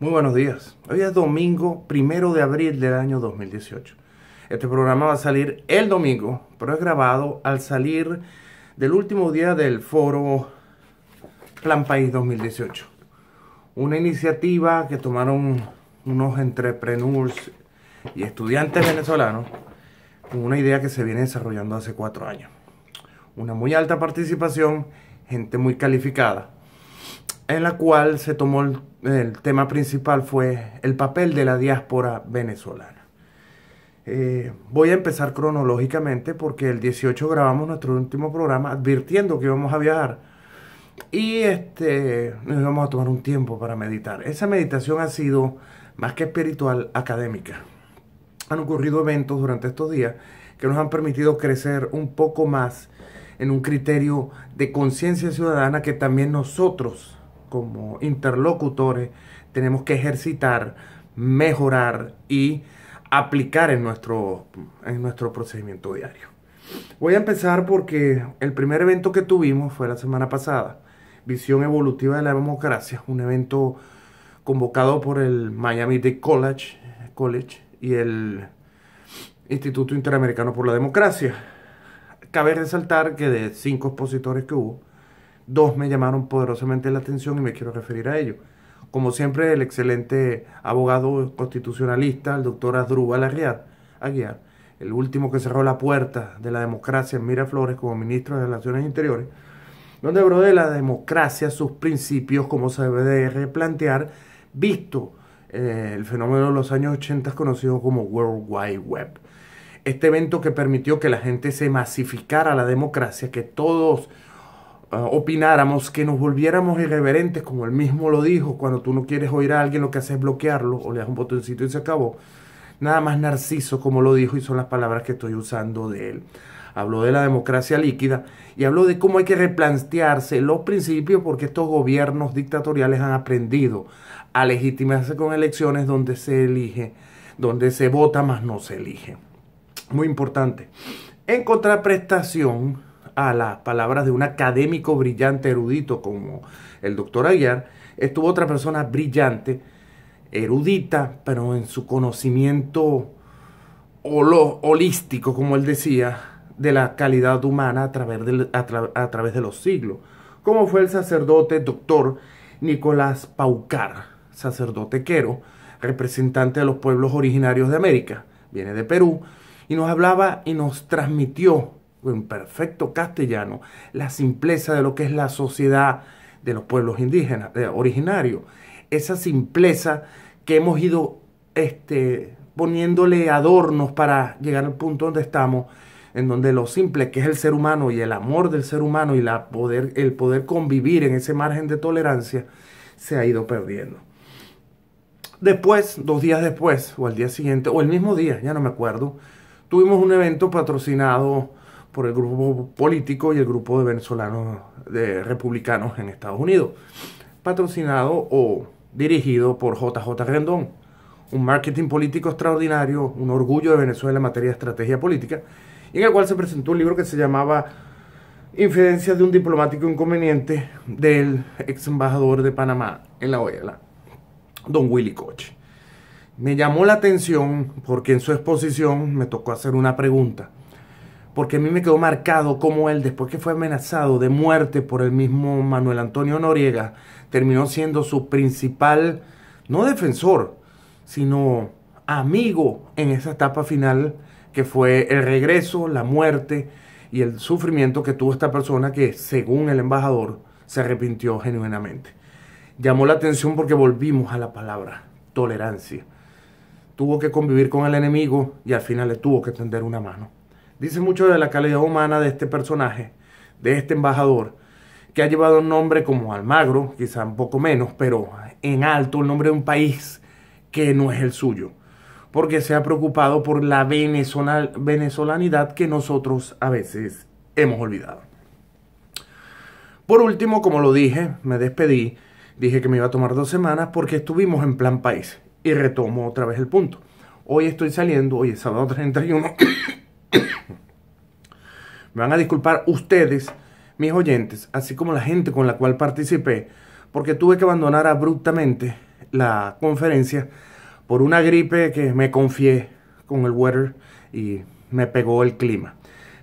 Muy buenos días. Hoy es domingo primero de abril del año 2018. Este programa va a salir el domingo, pero es grabado al salir del último día del foro Plan País 2018. Una iniciativa que tomaron unos entrepreneurs y estudiantes venezolanos con una idea que se viene desarrollando hace cuatro años. Una muy alta participación, gente muy calificada en la cual se tomó el, tema principal fue el papel de la diáspora venezolana. Eh, voy a empezar cronológicamente porque el 18 grabamos nuestro último programa advirtiendo que íbamos a viajar y este, nos íbamos a tomar un tiempo para meditar. Esa meditación ha sido más que espiritual, académica. Han ocurrido eventos durante estos días que nos han permitido crecer un poco más en un criterio de conciencia ciudadana que también nosotros como interlocutores tenemos que ejercitar, mejorar y aplicar en nuestro, en nuestro procedimiento diario. Voy a empezar porque el primer evento que tuvimos fue la semana pasada, Visión Evolutiva de la Democracia, un evento convocado por el Miami Dade College, College y el Instituto Interamericano por la Democracia. Cabe resaltar que de cinco expositores que hubo, Dos me llamaron poderosamente la atención y me quiero referir a ellos Como siempre, el excelente abogado constitucionalista, el doctor Adrúbal Aguiar, el último que cerró la puerta de la democracia en Miraflores como ministro de Relaciones Interiores, donde habló de la democracia, sus principios, como se debe de replantear, visto eh, el fenómeno de los años 80 conocido como World Wide Web. Este evento que permitió que la gente se masificara la democracia, que todos Ah, opináramos, que nos volviéramos irreverentes, como él mismo lo dijo, cuando tú no quieres oír a alguien lo que hace es bloquearlo o le das un botoncito y se acabó. Nada más narciso, como lo dijo, y son las palabras que estoy usando de él. Habló de la democracia líquida y habló de cómo hay que replantearse los principios porque estos gobiernos dictatoriales han aprendido a legitimarse con elecciones donde se elige, donde se vota más no se elige. Muy importante. en contraprestación a las palabras de un académico brillante, erudito como el doctor Aguiar, estuvo otra persona brillante, erudita, pero en su conocimiento holístico, como él decía, de la calidad humana a través, a, a través de los siglos, como fue el sacerdote doctor Nicolás Paucar, sacerdote quero, representante de los pueblos originarios de América, viene de Perú, y nos hablaba y nos transmitió en perfecto castellano la simpleza de lo que es la sociedad de los pueblos indígenas, originarios. Esa simpleza que hemos ido este, poniéndole adornos para llegar al punto donde estamos, en donde lo simple que es el ser humano y el amor del ser humano y la poder, el poder convivir en ese margen de tolerancia se ha ido perdiendo. Después, dos días después, o al día siguiente, o el mismo día, ya no me acuerdo, tuvimos un evento patrocinado por el grupo político y el grupo de venezolanos de republicanos en Estados Unidos, patrocinado o dirigido por JJ Rendón, un marketing político extraordinario, un orgullo de Venezuela en materia de estrategia política, en el cual se presentó un libro que se llamaba Infidencias de un diplomático inconveniente del ex embajador de Panamá en la OELA don Willy Coche. Me llamó la atención porque en su exposición me tocó hacer una pregunta porque a mí me quedó marcado cómo él, después que fue amenazado de muerte por el mismo Manuel Antonio Noriega, terminó siendo su principal, no defensor, sino amigo en esa etapa final que fue el regreso, la muerte y el sufrimiento que tuvo esta persona que, según el embajador, se arrepintió genuinamente. Llamó la atención porque volvimos a la palabra tolerancia. Tuvo que convivir con el enemigo y al final le tuvo que tender una mano. Dice mucho de la calidad humana de este personaje, de este embajador, que ha llevado un nombre como Almagro, quizá un poco menos, pero en alto el nombre de un país que no es el suyo, porque se ha preocupado por la venezolanidad que nosotros a veces hemos olvidado. Por último, como lo dije, me despedí, dije que me iba a tomar dos semanas porque estuvimos en plan país y retomo otra vez el punto. Hoy estoy saliendo, hoy es sábado 31. Me van a disculpar ustedes, mis oyentes, así como la gente con la cual participé, porque tuve que abandonar abruptamente la conferencia por una gripe que me confié con el weather y me pegó el clima.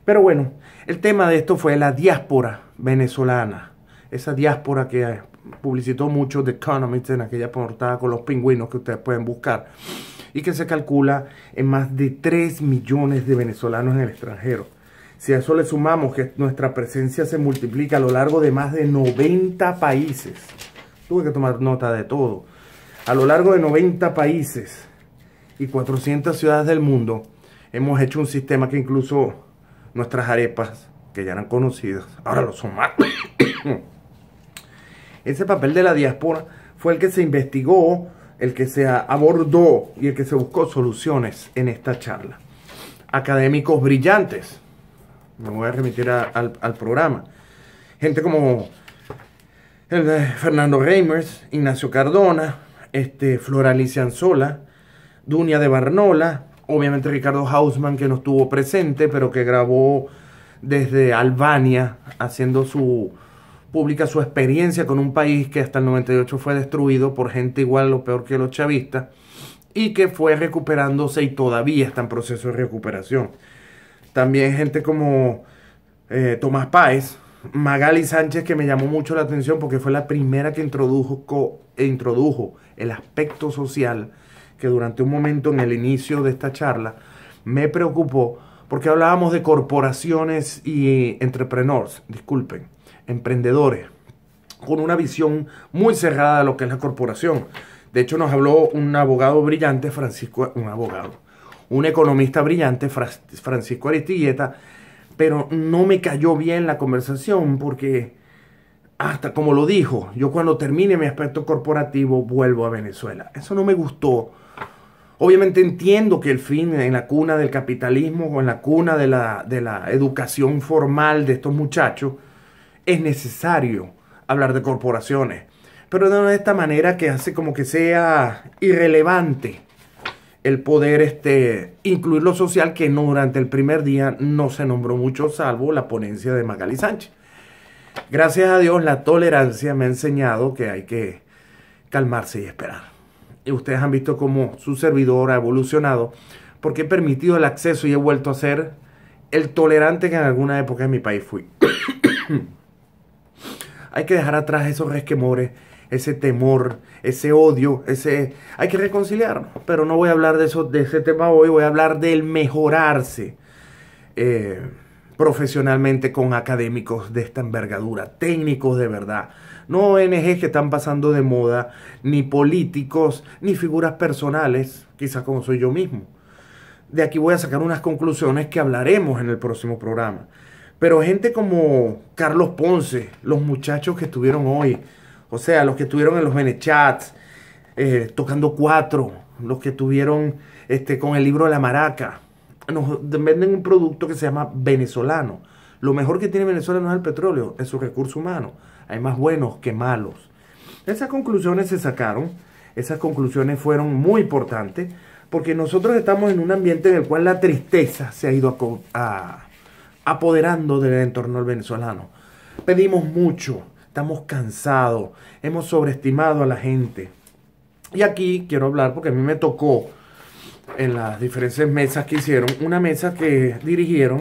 Pero bueno, el tema de esto fue la diáspora venezolana, esa diáspora que eh, publicitó mucho The Economist en aquella portada con los pingüinos que ustedes pueden buscar y que se calcula en más de 3 millones de venezolanos en el extranjero. Si a eso le sumamos que nuestra presencia se multiplica a lo largo de más de 90 países, tuve que tomar nota de todo, a lo largo de 90 países y 400 ciudades del mundo, hemos hecho un sistema que incluso nuestras arepas, que ya eran conocidas, ahora lo son más. Ese papel de la diáspora fue el que se investigó el que se abordó y el que se buscó soluciones en esta charla. Académicos brillantes, me voy a remitir al, programa. Gente como eh, Fernando Reimers, Ignacio Cardona, este, Alicia Anzola, Dunia de Barnola, obviamente Ricardo Hausman que no estuvo presente, pero que grabó desde Albania haciendo su, publica su experiencia con un país que hasta el 98 fue destruido por gente igual o peor que los chavistas y que fue recuperándose y todavía está en proceso de recuperación. También gente como eh, Tomás Páez, Magali Sánchez, que me llamó mucho la atención porque fue la primera que introdujo, introdujo el aspecto social que durante un momento en el inicio de esta charla me preocupó porque hablábamos de corporaciones y entrepreneurs, disculpen emprendedores con una visión muy cerrada de lo que es la corporación. De hecho, nos habló un abogado brillante, Francisco, un abogado, un economista brillante, Francisco Aristilleta pero no me cayó bien la conversación porque, hasta como lo dijo, yo cuando termine mi aspecto corporativo vuelvo a Venezuela. Eso no me gustó. Obviamente entiendo que el fin en la cuna del capitalismo o en la cuna de la, de la educación formal de estos muchachos, es necesario hablar de corporaciones, pero no de esta manera que hace como que sea irrelevante el poder este, incluir lo social que no, durante el primer día no se nombró mucho, salvo la ponencia de Magali Sánchez. Gracias a Dios la tolerancia me ha enseñado que hay que calmarse y esperar. Y ustedes han visto cómo su servidor ha evolucionado porque he permitido el acceso y he vuelto a ser el tolerante que en alguna época en mi país fui. Hay que dejar atrás esos resquemores, ese temor, ese odio, ese... Hay que reconciliarnos, pero no voy a hablar de, eso, de ese tema hoy, voy a hablar del mejorarse eh, profesionalmente con académicos de esta envergadura, técnicos de verdad. No ONGs que están pasando de moda, ni políticos, ni figuras personales, quizás como soy yo mismo. De aquí voy a sacar unas conclusiones que hablaremos en el próximo programa. Pero gente como Carlos Ponce, los muchachos que estuvieron hoy, o sea, los que estuvieron en los Benechats, eh, tocando cuatro, los que estuvieron este, con el libro de La Maraca, nos venden un producto que se llama venezolano. Lo mejor que tiene Venezuela no es el petróleo, es su recurso humano. Hay más buenos que malos. Esas conclusiones se sacaron, esas conclusiones fueron muy importantes, porque nosotros estamos en un ambiente en el cual la tristeza se ha ido a apoderando del entorno venezolano. Pedimos mucho, estamos cansados, hemos sobreestimado a la gente. Y aquí quiero hablar porque a mí me tocó en las diferentes mesas que hicieron, una mesa que dirigieron,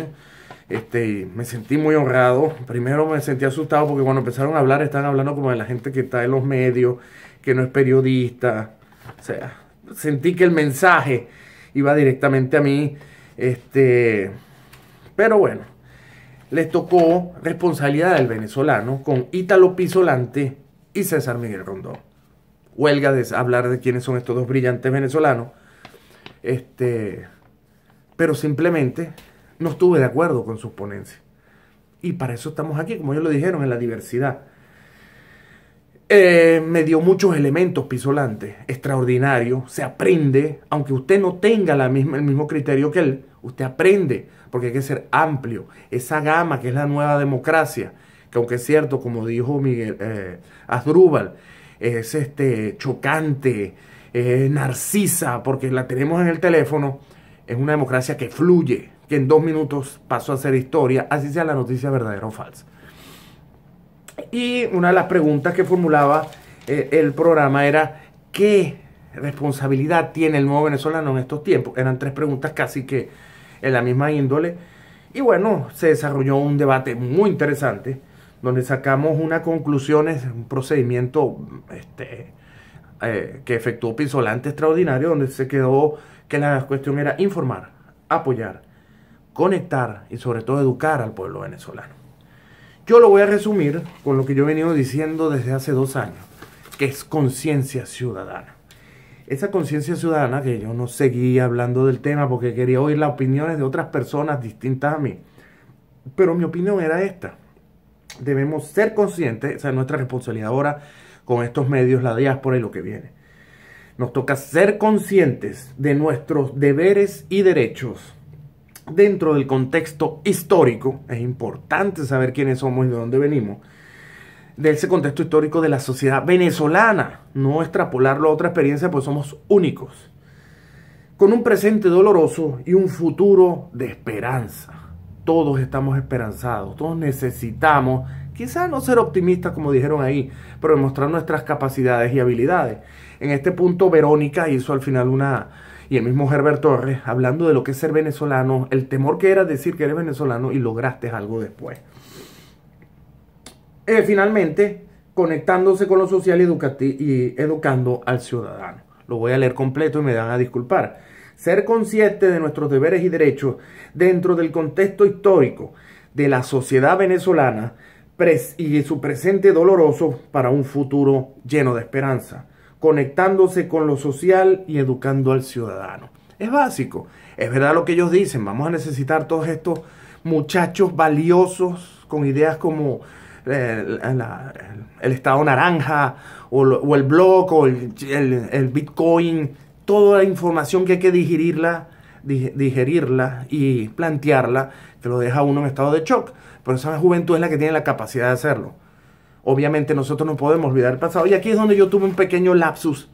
este, me sentí muy honrado. Primero me sentí asustado porque cuando empezaron a hablar estaban hablando como de la gente que está en los medios, que no es periodista. O sea, sentí que el mensaje iba directamente a mí. Este, pero bueno, les tocó responsabilidad del venezolano con Ítalo Pizolante y César Miguel Rondón. Huelga de hablar de quiénes son estos dos brillantes venezolanos. Este, pero simplemente no estuve de acuerdo con sus ponencias. Y para eso estamos aquí, como ellos lo dijeron, en la diversidad. Eh, me dio muchos elementos pisolantes, extraordinario, se aprende, aunque usted no tenga la misma, el mismo criterio que él, usted aprende, porque hay que ser amplio, esa gama que es la nueva democracia, que aunque es cierto, como dijo Miguel eh, es este, chocante, narcisa, porque la tenemos en el teléfono, es una democracia que fluye, que en dos minutos pasó a ser historia, así sea la noticia verdadera o falsa. Y una de las preguntas que formulaba eh, el programa era, ¿qué responsabilidad tiene el nuevo venezolano en estos tiempos? Eran tres preguntas casi que en la misma índole. Y bueno, se desarrolló un debate muy interesante donde sacamos unas conclusiones, un procedimiento este, eh, que efectuó Pisolante extraordinario, donde se quedó que la cuestión era informar, apoyar, conectar y sobre todo educar al pueblo venezolano. Yo lo voy a resumir con lo que yo he venido diciendo desde hace dos años, que es conciencia ciudadana. Esa conciencia ciudadana, que yo no seguí hablando del tema porque quería oír las opiniones de otras personas distintas a mí, pero mi opinión era esta. Debemos ser conscientes, esa es nuestra responsabilidad ahora con estos medios, la diáspora y lo que viene. Nos toca ser conscientes de nuestros deberes y derechos dentro del contexto histórico, es importante saber quiénes somos y de dónde venimos, de ese contexto histórico de la sociedad venezolana, no extrapolarlo a otra experiencia, pues somos únicos, con un presente doloroso y un futuro de esperanza. Todos estamos esperanzados, todos necesitamos, quizás no ser optimistas como dijeron ahí, pero demostrar nuestras capacidades y habilidades. En este punto Verónica hizo al final una, y el mismo Herbert Torres hablando de lo que es ser venezolano, el temor que era decir que eres venezolano y lograste algo después. Eh, finalmente, conectándose con lo social y, y educando al ciudadano. Lo voy a leer completo y me dan a disculpar. Ser consciente de nuestros deberes y derechos dentro del contexto histórico de la sociedad venezolana y su presente doloroso para un futuro lleno de esperanza conectándose con lo social y educando al ciudadano. Es básico. Es verdad lo que ellos dicen. Vamos a necesitar todos estos muchachos valiosos con ideas como eh, el, estado naranja o, el blog o el, bitcoin. Toda la información que hay que digerirla, digerirla y plantearla que lo deja uno en estado de shock. Pero esa juventud es la que tiene la capacidad de hacerlo. Obviamente nosotros no podemos olvidar el pasado. Y aquí es donde yo tuve un pequeño lapsus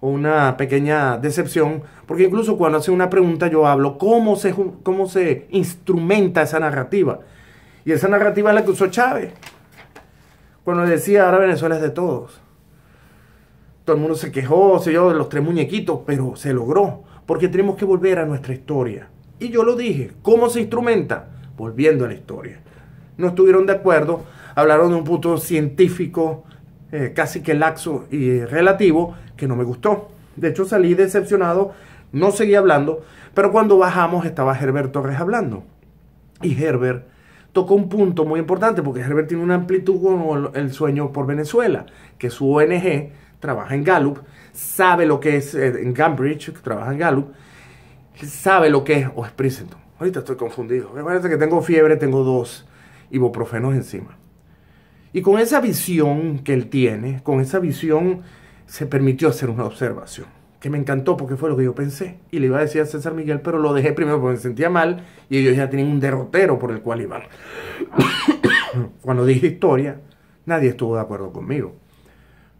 o una pequeña decepción, porque incluso cuando hace una pregunta yo hablo cómo se, cómo se instrumenta esa narrativa. Y esa narrativa es la que usó Chávez. Cuando decía, ahora Venezuela es de todos. Todo el mundo se quejó, se yo, de los tres muñequitos, pero se logró, porque tenemos que volver a nuestra historia. Y yo lo dije, ¿cómo se instrumenta? Volviendo a la historia. No estuvieron de acuerdo, hablaron de un punto científico eh, casi que laxo y relativo que no me gustó. De hecho salí decepcionado, no seguí hablando, pero cuando bajamos estaba Herbert Torres hablando. Y Herbert tocó un punto muy importante porque Herbert tiene una amplitud con el sueño por Venezuela, que su ONG trabaja en Gallup, sabe lo que es eh, en Cambridge, que trabaja en Gallup, sabe lo que es, o es Princeton. Ahorita estoy confundido. Me parece que tengo fiebre, tengo dos ibuprofenos encima. Y con esa visión que él tiene, con esa visión, se permitió hacer una observación, que me encantó porque fue lo que yo pensé. Y le iba a decir a César Miguel, pero lo dejé primero porque me sentía mal y ellos ya tienen un derrotero por el cual iban. Cuando dije historia, nadie estuvo de acuerdo conmigo.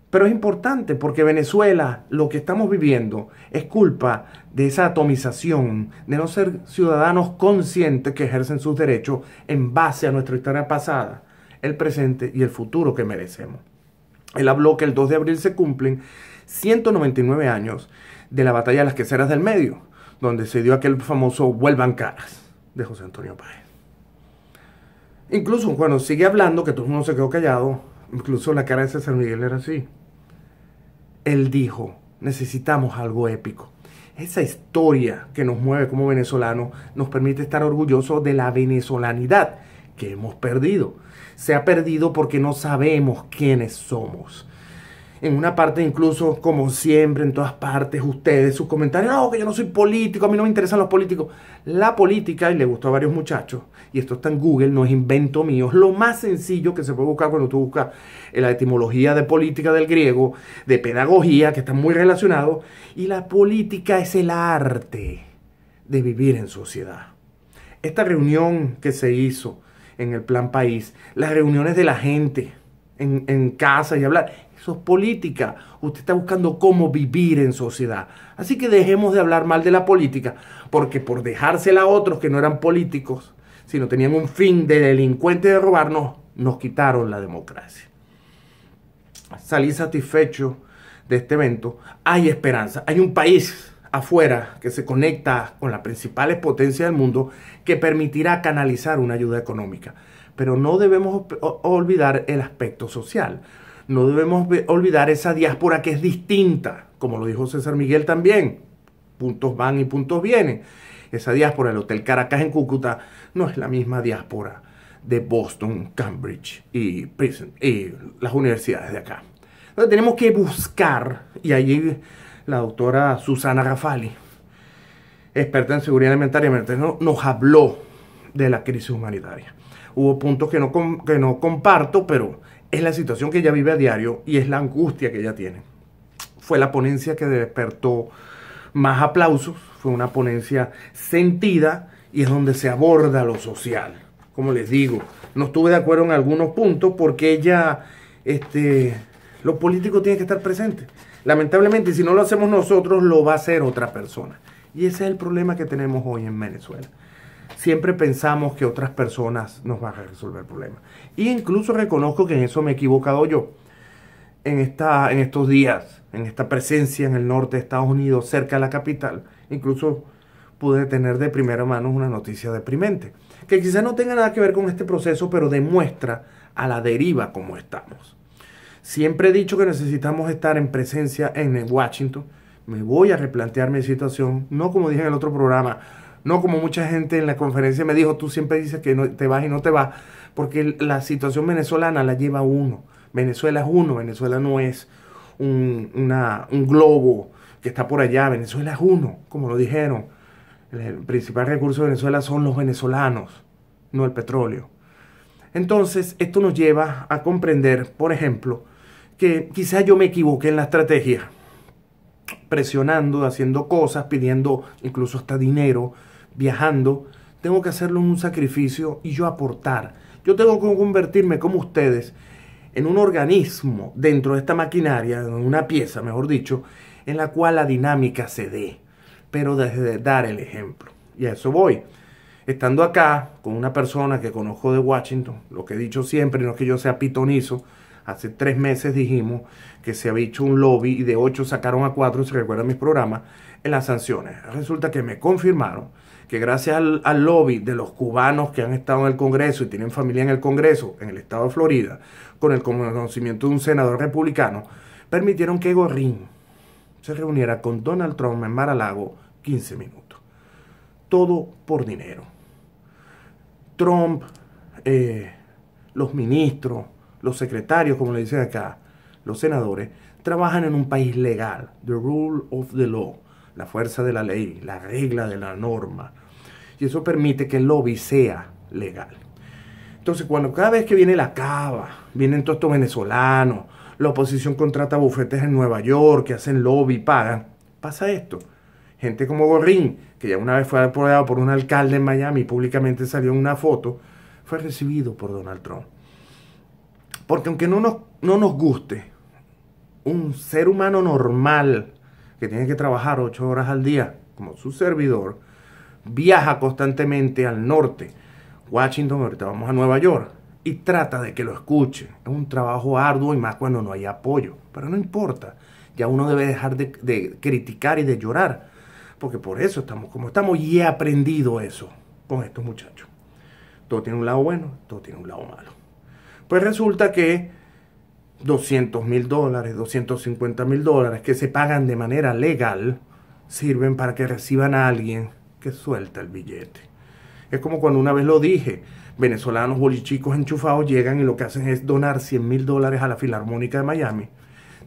Pero es importante porque Venezuela, lo que estamos viviendo, es culpa de esa atomización, de no ser ciudadanos conscientes que ejercen sus derechos en base a nuestra historia pasada el presente y el futuro que merecemos. Él habló que el 2 de abril se cumplen 199 años de la batalla de las queseras del medio, donde se dio aquel famoso vuelvan caras de José Antonio Páez. Incluso, cuando sigue hablando, que todo el mundo se quedó callado, incluso la cara de César Miguel era así. Él dijo, necesitamos algo épico. Esa historia que nos mueve como venezolanos nos permite estar orgullosos de la venezolanidad que hemos perdido se ha perdido porque no sabemos quiénes somos. En una parte incluso, como siempre, en todas partes, ustedes, sus comentarios, no, que yo no soy político, a mí no me interesan los políticos. La política, y le gustó a varios muchachos, y esto está en Google, no es invento mío, es lo más sencillo que se puede buscar cuando tú buscas la etimología de política del griego, de pedagogía, que está muy relacionado, y la política es el arte de vivir en sociedad. Esta reunión que se hizo en el plan país, las reuniones de la gente en, casa y hablar. Eso es política. Usted está buscando cómo vivir en sociedad. Así que dejemos de hablar mal de la política, porque por dejársela a otros que no eran políticos, sino tenían un fin de delincuente de robarnos, nos quitaron la democracia. Salí satisfecho de este evento. Hay esperanza, hay un país afuera que se conecta con las principales potencias del mundo que permitirá canalizar una ayuda económica. Pero no debemos olvidar el aspecto social. No debemos olvidar esa diáspora que es distinta, como lo dijo César Miguel también. Puntos van y puntos vienen. Esa diáspora del Hotel Caracas en Cúcuta no es la misma diáspora de Boston, Cambridge y, y las universidades de acá. Entonces tenemos que buscar, y allí la doctora Susana Rafali, experta en seguridad alimentaria, nos habló de la crisis humanitaria. Hubo puntos que no, que no comparto, pero es la situación que ella vive a diario y es la angustia que ella tiene. Fue la ponencia que despertó más aplausos, fue una ponencia sentida y es donde se aborda lo social. Como les digo, no estuve de acuerdo en algunos puntos porque ella, este, los políticos tiene que estar presente. Lamentablemente, si no lo hacemos nosotros, lo va a hacer otra persona. Y ese es el problema que tenemos hoy en Venezuela. Siempre pensamos que otras personas nos van a resolver problemas. Y incluso reconozco que en eso me he equivocado yo. En, esta, en estos días, en esta presencia en el norte de Estados Unidos, cerca de la capital, incluso pude tener de primera mano una noticia deprimente, que quizás no tenga nada que ver con este proceso, pero demuestra a la deriva como estamos. Siempre he dicho que necesitamos estar en presencia en Washington. Me voy a replantear mi situación, no como dije en el otro programa, no como mucha gente en la conferencia me dijo, tú siempre dices que no te vas y no te vas, porque la situación venezolana la lleva uno. Venezuela es uno, Venezuela no es un, un globo que está por allá, Venezuela es uno, como lo dijeron. El principal recurso de Venezuela son los venezolanos, no el petróleo. Entonces, esto nos lleva a comprender, por ejemplo, que quizás yo me equivoqué en la estrategia, presionando, haciendo cosas, pidiendo incluso hasta dinero, viajando. Tengo que hacerlo en un sacrificio y yo aportar. Yo tengo que convertirme como ustedes en un organismo dentro de esta maquinaria, en una pieza, mejor dicho, en la cual la dinámica se dé, pero desde dar el ejemplo. Y a eso voy. Estando acá con una persona que conozco de Washington, lo que he dicho siempre, no es que yo sea pitonizo, Hace tres meses dijimos que se había hecho un lobby y de ocho sacaron a cuatro, si recuerdan mis programas, en las sanciones. Resulta que me confirmaron que gracias al, lobby de los cubanos que han estado en el Congreso y tienen familia en el Congreso, en el estado de Florida, con el conocimiento de un senador republicano, permitieron que Gorrín se reuniera con Donald Trump en Mar-a-Lago 15 minutos. Todo por dinero. Trump, eh, los ministros, los secretarios, como le dicen acá, los senadores, trabajan en un país legal, the rule of the law, la fuerza de la ley, la regla de la norma. Y eso permite que el lobby sea legal. Entonces, cuando cada vez que viene la cava, vienen todos estos venezolanos, la oposición contrata bufetes en Nueva York que hacen lobby, pagan, pasa esto. Gente como Gorrín, que ya una vez fue apoyado por un alcalde en Miami y públicamente salió en una foto, fue recibido por Donald Trump. Porque aunque no nos, no nos guste, un ser humano normal que tiene que trabajar ocho horas al día, como su servidor, viaja constantemente al norte, Washington, ahorita vamos a Nueva York, y trata de que lo escuche. Es un trabajo arduo y más cuando no hay apoyo, pero no importa, ya uno debe dejar de, de criticar y de llorar, porque por eso estamos como estamos y he aprendido eso con estos muchachos. Todo tiene un lado bueno, todo tiene un lado malo. Pues resulta que 200 mil dólares, 250 mil dólares que se pagan de manera legal sirven para que reciban a alguien que suelta el billete. Es como cuando una vez lo dije, venezolanos bolichicos enchufados llegan y lo que hacen es donar 100 mil dólares a la Filarmónica de Miami,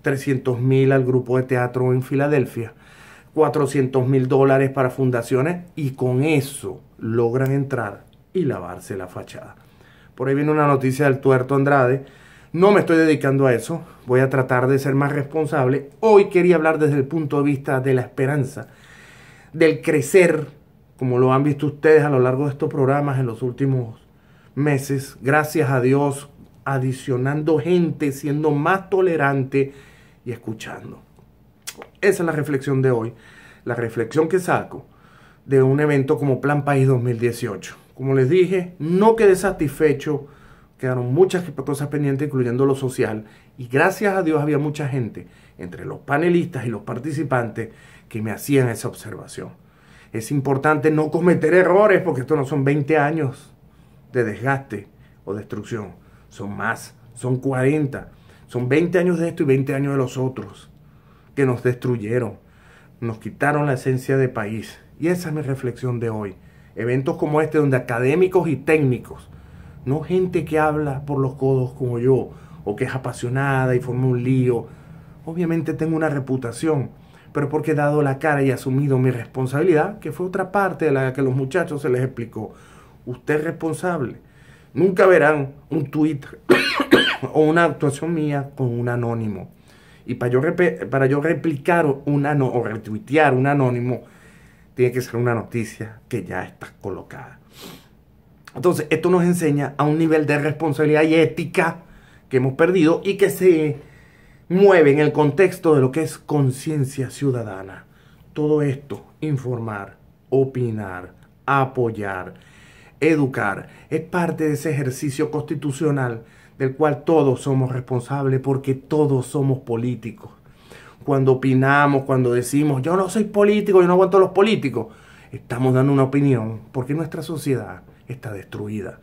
300 mil al grupo de teatro en Filadelfia, 400 mil dólares para fundaciones y con eso logran entrar y lavarse la fachada. Por ahí viene una noticia del tuerto Andrade. No me estoy dedicando a eso. Voy a tratar de ser más responsable. Hoy quería hablar desde el punto de vista de la esperanza, del crecer, como lo han visto ustedes a lo largo de estos programas en los últimos meses. Gracias a Dios, adicionando gente, siendo más tolerante y escuchando. Esa es la reflexión de hoy. La reflexión que saco de un evento como Plan País 2018. Como les dije, no quedé satisfecho. Quedaron muchas cosas pendientes, incluyendo lo social. Y gracias a Dios había mucha gente, entre los panelistas y los participantes, que me hacían esa observación. Es importante no cometer errores, porque esto no son 20 años de desgaste o destrucción. Son más, son 40. Son 20 años de esto y 20 años de los otros, que nos destruyeron, nos quitaron la esencia de país. Y esa es mi reflexión de hoy. Eventos como este donde académicos y técnicos, no gente que habla por los codos como yo, o que es apasionada y forma un lío. Obviamente tengo una reputación, pero porque he dado la cara y asumido mi responsabilidad, que fue otra parte de la que los muchachos se les explicó. Usted es responsable. Nunca verán un tuit o una actuación mía con un anónimo. Y para yo, para yo replicar o retuitear un anónimo, tiene que ser una noticia que ya está colocada. Entonces, esto nos enseña a un nivel de responsabilidad y ética que hemos perdido y que se mueve en el contexto de lo que es conciencia ciudadana. Todo esto, informar, opinar, apoyar, educar, es parte de ese ejercicio constitucional del cual todos somos responsables porque todos somos políticos cuando opinamos, cuando decimos, yo no soy político, yo no aguanto a los políticos, estamos dando una opinión porque nuestra sociedad está destruida.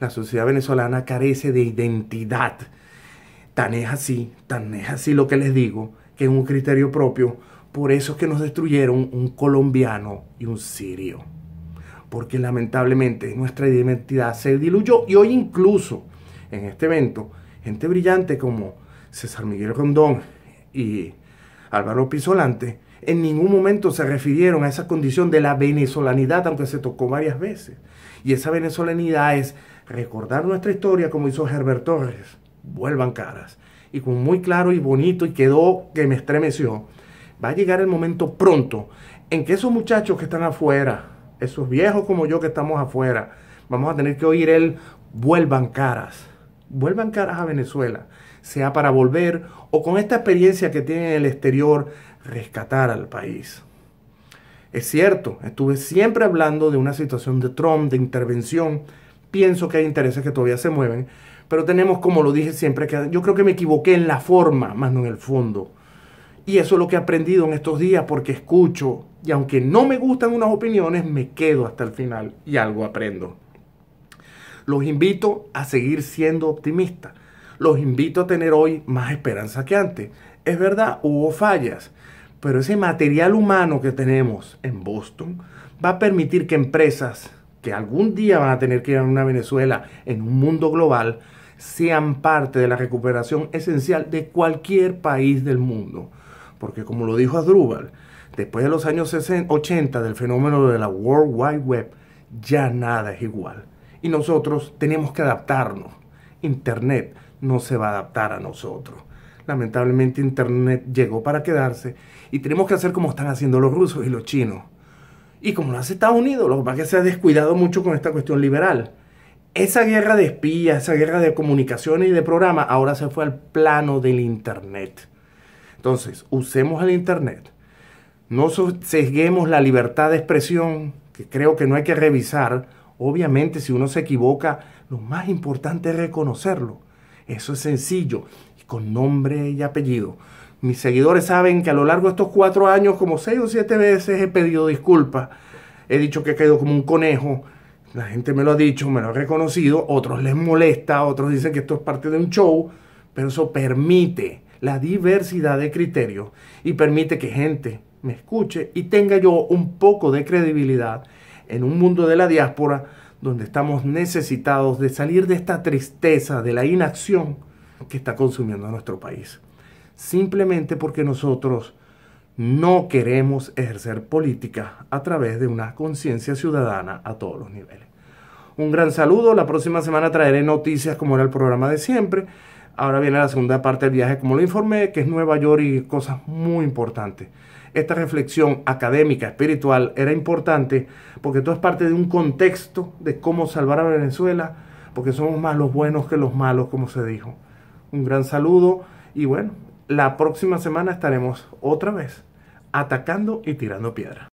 La sociedad venezolana carece de identidad. Tan es así, tan es así lo que les digo, que es un criterio propio. Por eso es que nos destruyeron un colombiano y un sirio. Porque lamentablemente nuestra identidad se diluyó y hoy incluso en este evento, gente brillante como César Miguel Rondón y Álvaro Pisolante, en ningún momento se refirieron a esa condición de la venezolanidad, aunque se tocó varias veces. Y esa venezolanidad es recordar nuestra historia como hizo Herbert Torres, vuelvan caras. Y con muy claro y bonito, y quedó que me estremeció, va a llegar el momento pronto en que esos muchachos que están afuera, esos viejos como yo que estamos afuera, vamos a tener que oír el vuelvan caras vuelvan caras a Venezuela, sea para volver o con esta experiencia que tienen en el exterior, rescatar al país. Es cierto, estuve siempre hablando de una situación de Trump, de intervención. Pienso que hay intereses que todavía se mueven, pero tenemos, como lo dije siempre, que yo creo que me equivoqué en la forma, más no en el fondo. Y eso es lo que he aprendido en estos días porque escucho y aunque no me gustan unas opiniones, me quedo hasta el final y algo aprendo. Los invito a seguir siendo optimistas. Los invito a tener hoy más esperanza que antes. Es verdad, hubo fallas, pero ese material humano que tenemos en Boston va a permitir que empresas que algún día van a tener que ir a una Venezuela en un mundo global sean parte de la recuperación esencial de cualquier país del mundo. Porque como lo dijo Adrubal, después de los años 80 del fenómeno de la World Wide Web, ya nada es igual y nosotros tenemos que adaptarnos. Internet no se va a adaptar a nosotros. Lamentablemente Internet llegó para quedarse y tenemos que hacer como están haciendo los rusos y los chinos. Y como lo hace Estados Unidos, lo que pasa es que se ha descuidado mucho con esta cuestión liberal. Esa guerra de espías, esa guerra de comunicaciones y de programa, ahora se fue al plano del Internet. Entonces, usemos el Internet. No sesguemos la libertad de expresión, que creo que no hay que revisar, Obviamente, si uno se equivoca, lo más importante es reconocerlo. Eso es sencillo, y con nombre y apellido. Mis seguidores saben que a lo largo de estos cuatro años, como seis o siete veces, he pedido disculpas. He dicho que he caído como un conejo. La gente me lo ha dicho, me lo ha reconocido. Otros les molesta, otros dicen que esto es parte de un show. Pero eso permite la diversidad de criterios y permite que gente me escuche y tenga yo un poco de credibilidad en un mundo de la diáspora donde estamos necesitados de salir de esta tristeza, de la inacción que está consumiendo nuestro país. Simplemente porque nosotros no queremos ejercer política a través de una conciencia ciudadana a todos los niveles. Un gran saludo, la próxima semana traeré noticias como era el programa de siempre. Ahora viene la segunda parte del viaje, como lo informé, que es Nueva York y cosas muy importantes esta reflexión académica, espiritual, era importante porque todo es parte de un contexto de cómo salvar a Venezuela, porque somos más los buenos que los malos, como se dijo. Un gran saludo y bueno, la próxima semana estaremos otra vez atacando y tirando piedra.